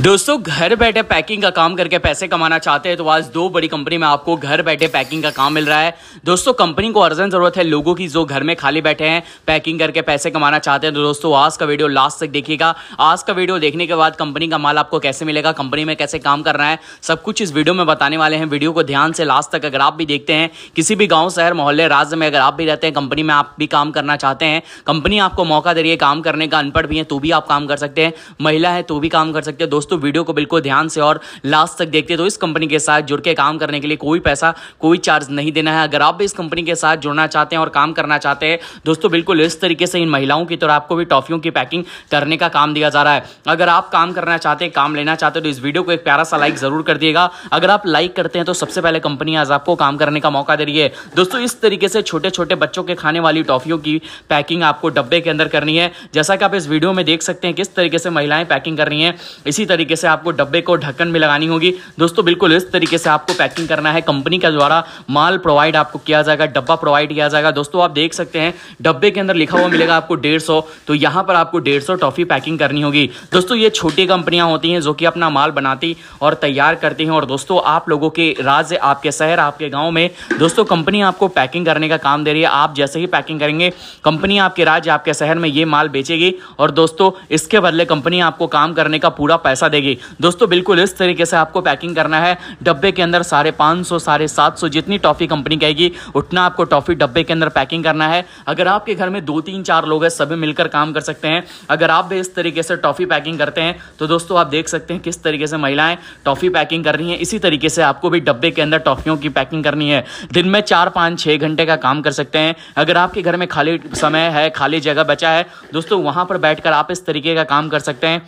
दोस्तों घर बैठे पैकिंग का काम करके पैसे कमाना चाहते हैं तो आज दो बड़ी कंपनी में आपको घर बैठे पैकिंग का काम मिल रहा है दोस्तों कंपनी को अर्जेंट जरूरत है लोगों की जो घर में खाली बैठे हैं पैकिंग करके पैसे कमाना चाहते हैं तो दोस्तों आज का वीडियो लास्ट तक देखिएगा आज का वीडियो देखने के बाद कंपनी का माल आपको कैसे मिलेगा कंपनी में कैसे काम करना है सब कुछ इस वीडियो में बताने वाले हैं वीडियो को ध्यान से लास्ट तक अगर आप भी देखते हैं किसी भी गाँव शहर मोहल्ले राज्य में अगर आप भी रहते हैं कंपनी में आप भी काम करना चाहते हैं कंपनी आपको मौका दे रही है काम करने का अनपढ़ भी है तो भी आप काम कर सकते हैं महिला है तो भी काम कर सकते हैं दोस्तों दोस्तों वीडियो को बिल्कुल ध्यान से और लास्ट तक देखते तो इस कंपनी के साथ जुड़ के काम करने के लिए कोई पैसा कोई चार्ज नहीं देना है अगर आप भी इस कंपनी के साथ जुड़ना चाहते हैं और काम करना चाहते हैं दोस्तों बिल्कुल इस तरीके से इन महिलाओं की तरह आपको भी टॉफियों की पैकिंग करने का काम दिया जा रहा है अगर आप काम करना चाहते हैं काम लेना चाहते हो तो इस वीडियो को एक प्यारा सा लाइक जरूर कर दिएगा अगर आप लाइक करते हैं तो सबसे पहले कंपनी आज आपको काम करने का मौका दे रही है दोस्तों इस तरीके से छोटे छोटे बच्चों के खाने वाली टॉफियों की पैकिंग आपको डब्बे के अंदर करनी है जैसा कि आप इस वीडियो में देख सकते हैं किस तरीके से महिलाएं पैकिंग कर रही है इसी तरह तरीके से आपको डब्बे को ढक्कन में लगानी होगी दोस्तों बिल्कुल इस तरीके से आपको पैकिंग करना है कंपनी के द्वारा माल प्रोवाइड आपको किया जाएगा डब्बा प्रोवाइड किया जाएगा दोस्तों आप देख सकते हैं डब्बे के अंदर लिखा हुआ मिलेगा आपको डेढ़ तो यहाँ पर आपको डेढ़ टॉफी पैकिंग करनी होगी दोस्तों ये छोटी कंपनियां होती हैं जो कि अपना माल बनाती और तैयार करती हैं और दोस्तों आप लोगों के राज्य आपके शहर आपके गाँव में दोस्तों कंपनी आपको पैकिंग करने का काम दे रही है आप जैसे ही पैकिंग करेंगे कंपनी आपके राज्य आपके शहर में ये माल बेचेगी और दोस्तों इसके बदले कंपनी आपको काम करने का पूरा पैसा पैसा देगी दोस्तों बिल्कुल इस तरीके से आपको पैकिंग करना है डब्बे के अंदर साढ़े पाँच सौ साढ़े सात सौ जितनी टॉफ़ी कंपनी कहेगी उतना आपको टॉफ़ी डब्बे के अंदर पैकिंग करना है अगर आपके घर में दो तीन चार लोग हैं सभी मिलकर काम कर सकते हैं अगर आप भी इस तरीके से टॉफ़ी पैकिंग करते हैं तो दोस्तों आप देख सकते हैं किस तरीके से महिलाएं टॉफ़ी पैकिंग कर रही हैं इसी तरीके से आपको भी डब्बे के अंदर टॉफ़ियों की पैकिंग करनी है दिन में चार पाँच छः घंटे का काम कर सकते हैं अगर आपके घर में खाली समय है खाली जगह बचा है दोस्तों वहाँ पर बैठ आप इस तरीके का काम कर सकते हैं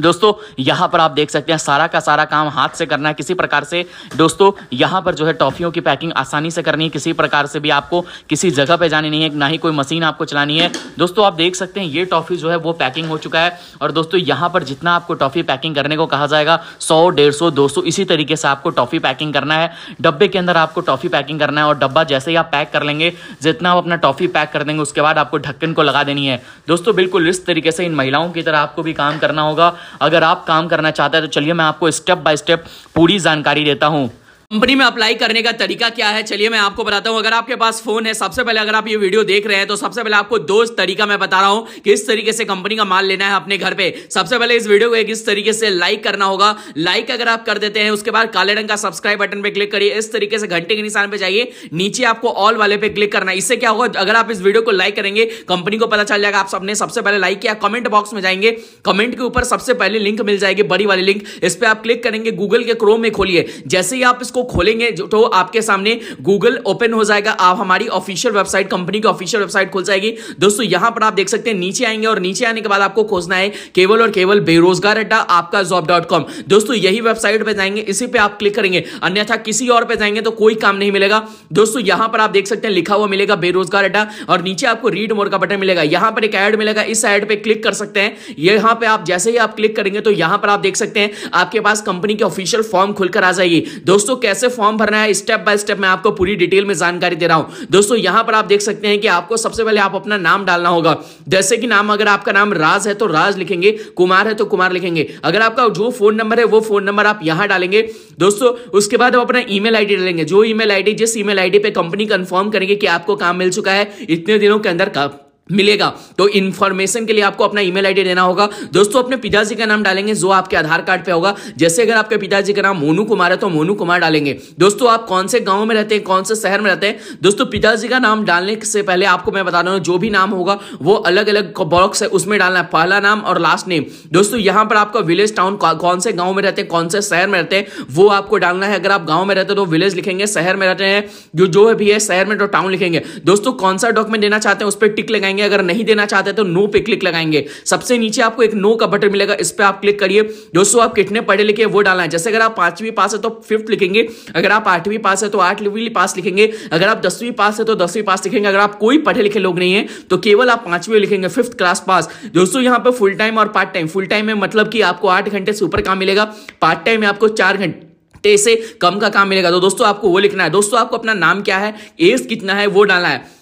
दोस्तों यहाँ पर आप देख सकते हैं सारा का सारा काम हाथ से करना है किसी प्रकार से दोस्तों यहाँ पर जो है टॉफ़ियों की पैकिंग आसानी से करनी है किसी प्रकार से भी आपको किसी जगह पे जानी नहीं है ना ही कोई मशीन आपको चलानी है दोस्तों आप देख सकते हैं ये टॉफ़ी जो है वो पैकिंग हो चुका है और दोस्तों यहाँ पर जितना आपको टॉफ़ी पैकिंग करने को कहा जाएगा सौ डेढ़ सौ दो सौ इसी तरीके से आपको टॉफ़ी पैकिंग करना है डब्बे के अंदर आपको टॉफ़ी पैकिंग करना है और डब्बा जैसे ही आप पैक कर लेंगे जितना आप अपना टॉफ़ी पैक कर देंगे उसके बाद आपको ढक्कन को लगा देनी है दोस्तों बिल्कुल इस तरीके से इन महिलाओं की तरह आपको भी काम करना होगा अगर आप काम करना चाहते हैं तो चलिए मैं आपको स्टेप बाय स्टेप पूरी जानकारी देता हूँ कंपनी में अप्लाई करने का तरीका क्या है चलिए मैं आपको बताता हूं अगर आपके पास फोन है सबसे पहले अगर आप ये वीडियो देख रहे हैं तो सबसे पहले आपको दो तरीका मैं बता रहा हूं किस तरीके से कंपनी का माल लेना है अपने घर पे सबसे पहले इस वीडियो को एक इस तरीके से लाइक करना होगा लाइक अगर आप कर देते हैं उसके बाद काले रंग का सब्सक्राइब बटन पर क्लिक करिए इस तरीके से घंटे के निशान पर जाइए नीचे आपको ऑल वाले पे क्लिक करना इससे क्या होगा अगर आप इस वीडियो को लाइक करेंगे कंपनी को पता चल जाएगा आप सबने सबसे पहले लाइक किया कमेंट बॉक्स में जाएंगे कमेंट के ऊपर सबसे पहले लिंक मिल जाएगी बड़ी वाली लिंक इस पर आप क्लिक करेंगे गूगल के क्रोम में खोलिए जैसे ही आप इसको उसको खोलेंगे तो आपके सामने गूगल ओपन हो जाएगा आप हमारी ऑफिशियल वेबसाइट कंपनी की ऑफिशियल वेबसाइट खुल जाएगी दोस्तों यहां पर आप देख सकते हैं नीचे आएंगे और नीचे आने के बाद आपको खोजना है केवल और केवल बेरोजगार अड्डा आपका जॉब डॉट कॉम दोस्तों यही वेबसाइट पर जाएंगे इसी पर आप क्लिक करेंगे अन्यथा किसी और पे जाएंगे तो कोई काम नहीं मिलेगा दोस्तों यहां पर आप देख सकते हैं लिखा हुआ मिलेगा बेरोजगार अड्डा और नीचे आपको रीड मोर का बटन मिलेगा यहां पर एक एड मिलेगा इस एड पर क्लिक कर सकते हैं यहां पर आप जैसे ही आप क्लिक करेंगे तो यहां पर आप देख सकते हैं आपके पास कंपनी की ऑफिशियल फॉर्म खुलकर आ जाएगी दोस्तों कैसे फॉर्म भरना है स्टेप बाय स्टेप मैं आपको पूरी डिटेल में जानकारी दे रहा हूं दोस्तों यहां पर आप देख सकते हैं कि आपको सबसे पहले आप अपना नाम डालना होगा जैसे कि नाम अगर आपका नाम राज है तो राज लिखेंगे कुमार है तो कुमार लिखेंगे अगर आपका जो फोन नंबर है वो फोन नंबर आप यहां डालेंगे दोस्तों उसके बाद आप अपना ईमेल आईडी डालेंगे जो ईमेल आईडी जिस ईमेल आईडी पे कंपनी कंफर्म करेंगे कि आपको काम मिल चुका है इतने दिनों के अंदर का मिलेगा तो इन्फॉर्मेशन के लिए आपको अपना ईमेल आईडी देना होगा दोस्तों अपने पिताजी का नाम डालेंगे जो आपके आधार कार्ड पे होगा जैसे अगर आपके पिताजी का नाम मोनू कुमार है तो मोनू कुमार डालेंगे दोस्तों आप कौन से गांव में रहते हैं कौन से शहर में रहते हैं दोस्तों पिताजी का नाम डालने से पहले आपको मैं बता रहा हूँ जो भी नाम होगा वो अलग अलग बॉक्स है उसमें डालना है पहला नाम और लास्ट नेम दोस्तों यहाँ पर आपका विलेज टाउन कौन से गाँव में रहते हैं कौन से शहर में रहते हैं वो आपको डालना है अगर आप गाँव में रहते हो तो विलेज लिखेंगे शहर में रहते हैं जो जो भी है शहर में तो टाउन लिखेंगे दोस्तों कौन सा डॉक्यूमेंट देना चाहते हैं उस पर टिक लगाएंगे लगाएंगे अगर नहीं देना चाहते तो नो पे क्लिक लगाएंगे सबसे नीचे आपको एक नो का बटन मिलेगा इस पर आप क्लिक करिए दोस्तों आप कितने पढ़े लिखे वो डालना है जैसे अगर आप पांचवी पास है तो फिफ्थ लिखेंगे अगर आप आठवीं पास है तो आठवीं पास लिखेंगे अगर आप दसवीं पास है तो दसवीं पास लिखेंगे अगर आप कोई पढ़े लिखे लोग नहीं है तो केवल आप पांचवी लिखेंगे फिफ्थ क्लास पास दोस्तों यहाँ पे फुल टाइम और पार्ट टाइम फुल टाइम में मतलब कि आपको आठ घंटे से ऊपर काम मिलेगा पार्ट टाइम में आपको चार घंटे से कम का काम मिलेगा तो दोस्तों आपको वो लिखना है दोस्तों आपको अपना नाम क्या है एज कितना है वो डालना है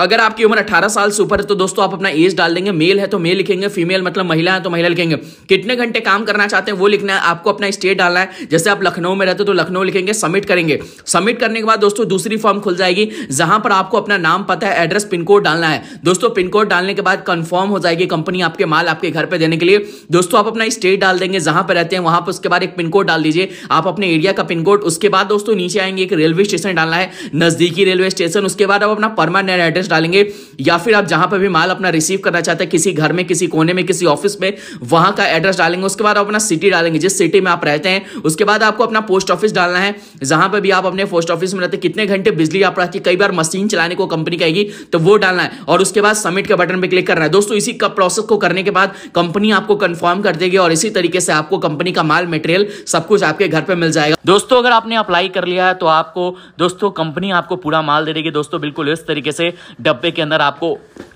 अगर आपकी उम्र 18 साल से ऊपर है तो दोस्तों आप अपना एज डाल देंगे मेल है तो मेल लिखेंगे फीमेल मतलब महिला है तो महिला लिखेंगे कितने घंटे काम करना चाहते हैं वो लिखना है आपको अपना स्टेट डालना है जैसे आप लखनऊ में रहते हो तो लखनऊ लिखेंगे सबमिट करेंगे सबमिट करने के बाद दोस्तों दूसरी फॉर्म खुल जाएगी जहां पर आपको अपना नाम पता है एड्रेस पिन कोड डालना है दोस्तों पिन कोड डालने के बाद कंफर्म हो जाएगी कंपनी आपके माल आपके घर पर देने के लिए दोस्तों आप अपना स्टेट डाल देंगे जहां पर रहते हैं वहां पर उसके बाद एक पिन कोड डाल दीजिए आप अपने एरिया का पिन कोड उसके बाद दोस्तों नीचे आएंगे एक रेलवे स्टेशन डालना है नजदीकी रेलवे स्टेशन उसके बाद आप अपना परमानेंट एंड एड्रेस डालेंगे या फिर आप जहां पर भी माल अपना रिसीव करना चाहते हैं किसी घर में किसी कोने में किसी ऑफिस में वहां का एड्रेस डालेंगे उसके बाद अपना सिटी डालेंगे जिस सिटी में आप रहते हैं उसके बाद आपको अपना पोस्ट ऑफिस डालना है जहां पर भी आप अपने पोस्ट ऑफिस में रहते कितने घंटे बिजली आप रखी कई बार मशीन चलाने को कंपनी कहेगी तो वो डालना है और उसके बाद सबमिट के बटन पर क्लिक करना है दोस्तों इसी का प्रोसेस को करने के बाद कंपनी आपको कंफर्म कर देगी और इसी तरीके से आपको कंपनी का माल मटेरियल सब कुछ आपके घर पर मिल जाएगा दोस्तों अगर आपने अप्लाई कर लिया है तो आपको दोस्तों कंपनी आपको पूरा माल दे देगी दोस्तों बिल्कुल इस तरीके से से डब्बे के अंदर आपको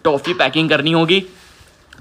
टॉफ़ी पैकिंग करनी होगी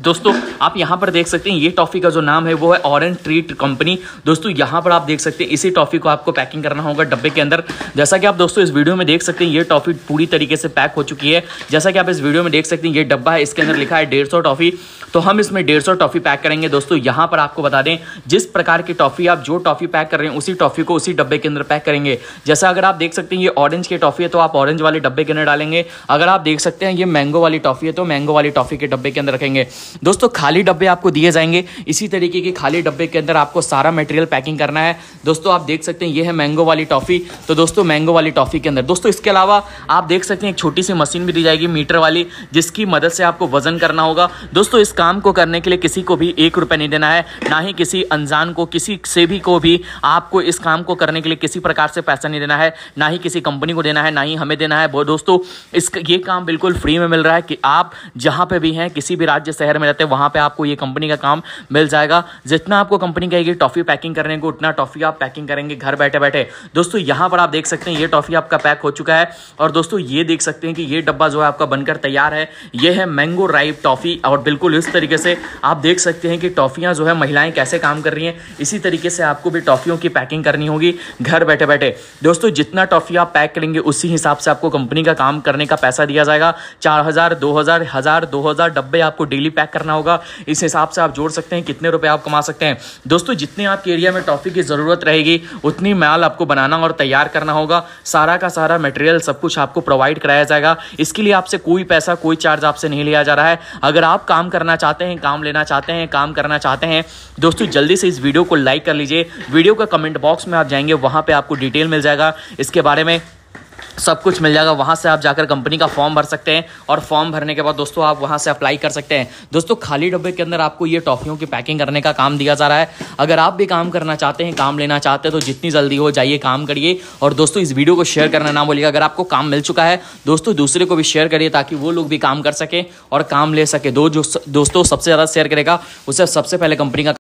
दोस्तों आप यहाँ पर देख सकते हैं ये टॉफ़ी का जो नाम है वो है ऑरेंज ट्रीट कंपनी दोस्तों यहाँ पर आप देख सकते हैं इसी टॉफ़ी को आपको पैकिंग करना होगा डब्बे के अंदर जैसा कि आप दोस्तों इस वीडियो में देख सकते हैं ये टॉफ़ी पूरी तरीके से पैक हो चुकी है जैसा कि आप इस वीडियो में देख सकते हैं ये डब्बा है इसके अंदर लिखा है डेढ़ टॉफ़ी तो हम इसमें डेढ़ टॉफ़ी पैक करेंगे दोस्तों यहाँ पर आपको बता दें जिस प्रकार की टॉफ़ी आप जो टॉफ़ी पैक कर रहे हैं उसी टॉफ़ी को उसी डब्बे के अंदर पैक करेंगे जैसा अगर आप देख सकते हैं ये ऑरेंज की टॉफ़ी है तो आप ऑरेंज वाले डब्बे के अंदर डालेंगे अगर आप देख सकते हैं ये मैंगो वाली टॉफ़ी है तो मैंगो वाली टॉफ़ी के डब्बे के अंदर रखेंगे दोस्तों खाली डब्बे आपको दिए जाएंगे इसी तरीके के खाली डब्बे के अंदर आपको सारा मटेरियल पैकिंग करना है दोस्तों आप देख सकते हैं ये है मैंगो वाली टॉफ़ी तो दोस्तों मैंगो वाली टॉफ़ी के अंदर दोस्तों इसके अलावा आप देख सकते हैं एक छोटी सी मशीन भी दी जाएगी मीटर वाली जिसकी मदद से आपको वजन करना होगा दोस्तों इस काम को करने के लिए किसी को भी एक रुपये नहीं देना है ना ही किसी अनजान को किसी से भी को भी आपको इस काम को करने के लिए किसी प्रकार से पैसा नहीं देना है ना ही किसी कंपनी को देना है ना ही हमें देना है दोस्तों इस ये काम बिल्कुल फ्री में मिल रहा है कि आप जहाँ पर भी हैं किसी भी राज्य शहर शहर में रहते हैं वहाँ पर आपको ये कंपनी का काम मिल जाएगा जितना आपको कंपनी कहेगी टॉफ़ी पैकिंग करने को उतना टॉफ़ी आप पैकिंग करेंगे घर बैठे बैठे दोस्तों यहाँ पर आप देख सकते हैं ये टॉफ़ी आपका पैक हो चुका है और दोस्तों ये देख सकते हैं कि ये डब्बा जो है आपका बनकर तैयार है ये है मैंगो राइप टॉफ़ी और बिल्कुल इस तरीके से आप देख सकते हैं कि टॉफियां जो है महिलाएं कैसे काम कर रही हैं इसी तरीके से आपको भी टॉफ़ियों की पैकिंग करनी होगी घर बैठे बैठे दोस्तों जितना टॉफ़ी आप पैक करेंगे उसी हिसाब से आपको कंपनी का काम करने का पैसा दिया जाएगा चार हज़ार दो हज़ार हज़ार दो हज़ार डब्बे आपको डेली पैक ट्रैक करना होगा इस हिसाब से आप जोड़ सकते हैं कितने रुपए आप कमा सकते हैं दोस्तों जितने आपके एरिया में टॉफी की ज़रूरत रहेगी उतनी माल आपको बनाना और तैयार करना होगा सारा का सारा मटेरियल सब कुछ आपको प्रोवाइड कराया जाएगा इसके लिए आपसे कोई पैसा कोई चार्ज आपसे नहीं लिया जा रहा है अगर आप काम करना चाहते हैं काम लेना चाहते हैं काम करना चाहते हैं दोस्तों जल्दी से इस वीडियो को लाइक कर लीजिए वीडियो का कमेंट बॉक्स में आप जाएंगे वहां पर आपको डिटेल मिल जाएगा इसके बारे में सब कुछ मिल जाएगा वहाँ से आप जाकर कंपनी का फॉर्म भर सकते हैं और फॉर्म भरने के बाद दोस्तों आप वहाँ से अप्लाई कर सकते हैं दोस्तों खाली डब्बे के अंदर आपको ये टॉफ़ियों की पैकिंग करने का काम दिया जा रहा है अगर आप भी काम करना चाहते हैं काम लेना चाहते हैं तो जितनी जल्दी हो जाइए काम करिए और दोस्तों इस वीडियो को शेयर करना ना बोलिएगा अगर आपको काम मिल चुका है दोस्तों दूसरे को भी शेयर करिए ताकि वो लोग भी काम कर सकें और काम ले सके दो दोस्तों सबसे ज़्यादा शेयर करेगा उसे सबसे पहले कंपनी का